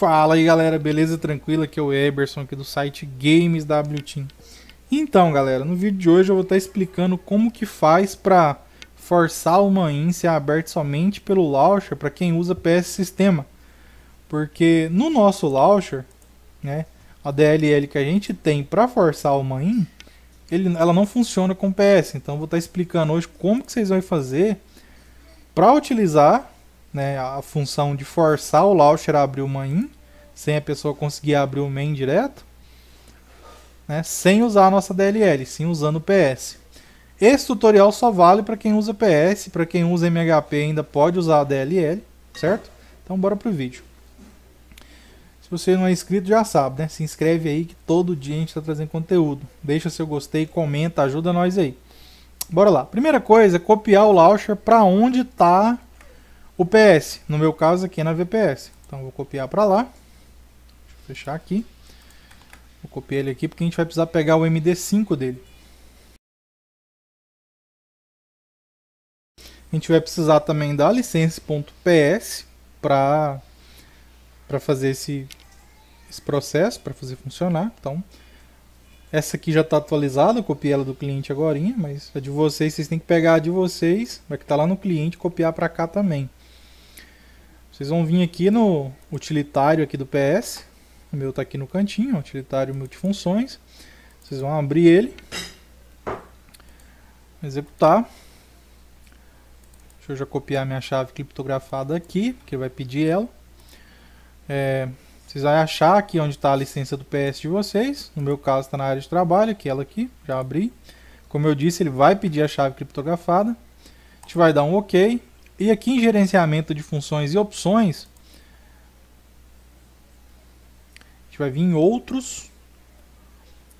Fala aí galera, beleza? Tranquila? Aqui é o Eberson aqui do site Games W Team. Então galera, no vídeo de hoje eu vou estar explicando como que faz para forçar uma IN ser aberta somente pelo launcher para quem usa PS Sistema. Porque no nosso launcher, né, a DLL que a gente tem para forçar uma IN, ele, ela não funciona com PS. Então eu vou estar explicando hoje como que vocês vão fazer para utilizar né, a função de forçar o launcher a abrir uma in, sem a pessoa conseguir abrir o main direto, né, sem usar a nossa DLL, sim usando o PS. Esse tutorial só vale para quem usa PS, para quem usa MHP ainda pode usar a DLL, certo? Então bora pro vídeo. Se você não é inscrito, já sabe, né? Se inscreve aí que todo dia a gente está trazendo conteúdo. Deixa seu gostei, comenta, ajuda nós aí. Bora lá. Primeira coisa é copiar o launcher para onde está o PS, no meu caso, aqui é na VPS. Então vou copiar para lá. fechar aqui. Vou copiar ele aqui porque a gente vai precisar pegar o MD5 dele. A gente vai precisar também da licença.ps para para fazer esse esse processo, para fazer funcionar. Então, essa aqui já está atualizada, eu copiei ela do cliente agora, mas a de vocês, vocês têm que pegar a de vocês, vai que está lá no cliente, copiar para cá também. Vocês vão vir aqui no utilitário aqui do PS. O meu está aqui no cantinho, utilitário multifunções. Vocês vão abrir ele. Executar. Deixa eu já copiar minha chave criptografada aqui, porque vai pedir ela. É, vocês vão achar aqui onde está a licença do PS de vocês. No meu caso está na área de trabalho, que ela aqui, já abri. Como eu disse, ele vai pedir a chave criptografada. A gente vai dar um OK. E aqui em gerenciamento de funções e opções, a gente vai vir em outros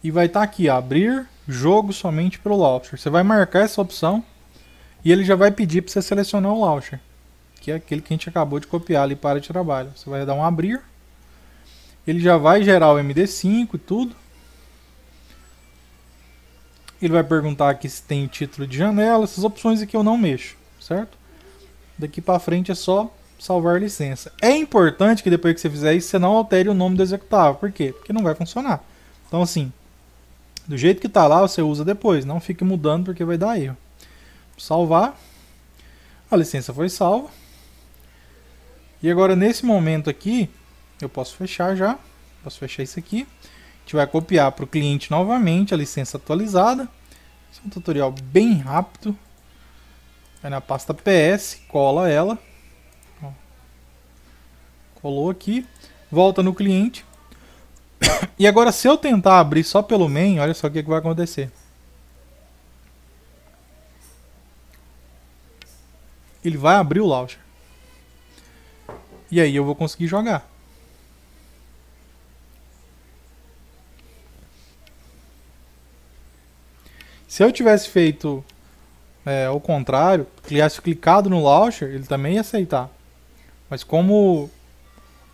e vai estar tá aqui, abrir jogo somente para o launcher. Você vai marcar essa opção e ele já vai pedir para você selecionar o launcher, que é aquele que a gente acabou de copiar ali para de trabalho. Você vai dar um abrir, ele já vai gerar o MD5 e tudo. Ele vai perguntar aqui se tem título de janela, essas opções aqui eu não mexo, certo? Daqui para frente é só salvar licença. É importante que depois que você fizer isso, você não altere o nome do executável. Por quê? Porque não vai funcionar. Então, assim, do jeito que está lá, você usa depois. Não fique mudando porque vai dar erro. Salvar. A licença foi salva. E agora, nesse momento aqui, eu posso fechar já. Posso fechar isso aqui. A gente vai copiar para o cliente novamente a licença atualizada. Esse é um tutorial bem rápido. Vai na pasta PS, cola ela. Ó. Colou aqui. Volta no cliente. E agora se eu tentar abrir só pelo main, olha só o que, que vai acontecer. Ele vai abrir o launcher. E aí eu vou conseguir jogar. Se eu tivesse feito é, ao contrário, tivesse clicado no launcher, ele também ia aceitar. Mas como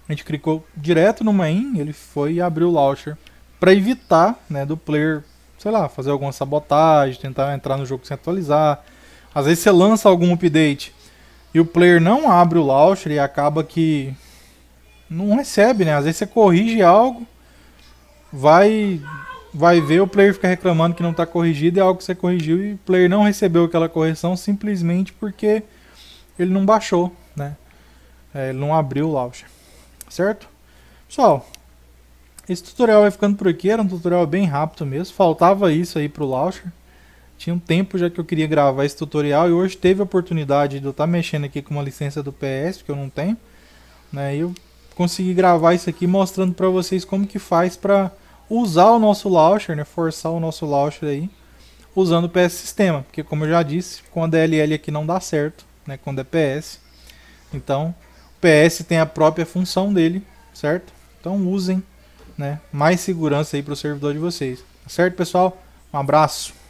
a gente clicou direto no main, ele foi e abriu o launcher para evitar, né, do player, sei lá, fazer alguma sabotagem, tentar entrar no jogo sem atualizar. Às vezes você lança algum update e o player não abre o launcher e acaba que não recebe, né? Às vezes você corrige algo, vai vai ver o player fica reclamando que não está corrigido, é algo que você corrigiu e o player não recebeu aquela correção simplesmente porque ele não baixou, né? É, ele não abriu o launcher, certo? Pessoal, esse tutorial vai ficando por aqui, era um tutorial bem rápido mesmo, faltava isso aí para o launcher. Tinha um tempo já que eu queria gravar esse tutorial e hoje teve a oportunidade de eu estar tá mexendo aqui com uma licença do PS, que eu não tenho. Né? E eu consegui gravar isso aqui mostrando para vocês como que faz para usar o nosso launcher, né, forçar o nosso launcher aí, usando o PS Sistema, porque como eu já disse, com a DLL aqui não dá certo, né, com é PS, Então, o PS tem a própria função dele, certo? Então usem, né, mais segurança aí para o servidor de vocês. Tá certo, pessoal? Um abraço.